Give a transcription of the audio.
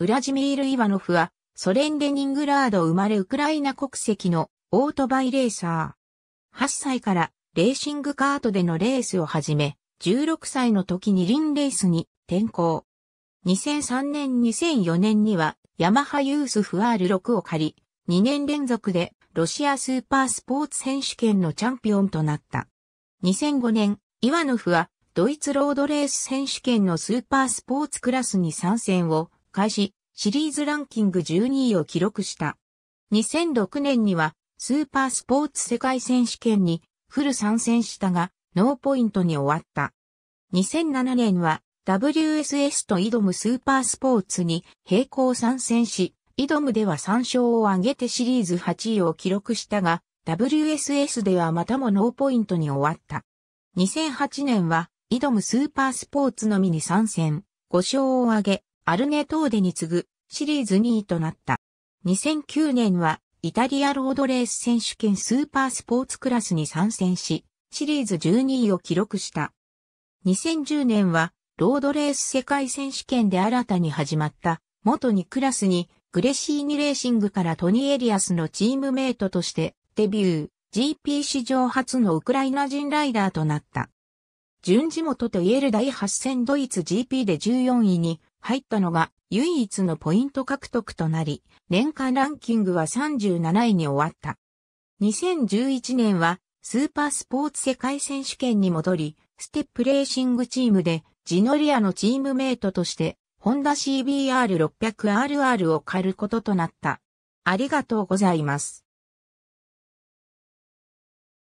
ウラジミール・イワノフは、ソ連レニングラード生まれウクライナ国籍のオートバイレーサー。8歳からレーシングカートでのレースを始め、16歳の時にリンレースに転向。2003年2004年にはヤマハユースフ R6 を借り、2年連続でロシアスーパースポーツ選手権のチャンピオンとなった。2005年、イワノフはドイツロードレース選手権のスーパースポーツクラスに参戦を開始、シリーズランキング12位を記録した。2006年には、スーパースポーツ世界選手権にフル参戦したが、ノーポイントに終わった。2007年は、WSS とイドムスーパースポーツに並行参戦し、イドムでは3勝を挙げてシリーズ8位を記録したが、WSS ではまたもノーポイントに終わった。2008年は、イドムスーパースポーツのみに参戦、5勝を挙げ、アルネトーデに次ぐシリーズ2位となった。2009年はイタリアロードレース選手権スーパースポーツクラスに参戦し、シリーズ12位を記録した。2010年はロードレース世界選手権で新たに始まった元2クラスにグレシーニレーシングからトニー・エリアスのチームメイトとしてデビュー GP 史上初のウクライナ人ライダーとなった。順地元といえる第8戦ドイツ GP で14位に入ったのが唯一のポイント獲得となり、年間ランキングは37位に終わった。2011年はスーパースポーツ世界選手権に戻り、ステップレーシングチームでジノリアのチームメイトとして、ホンダ CBR600RR を借ることとなった。ありがとうございます。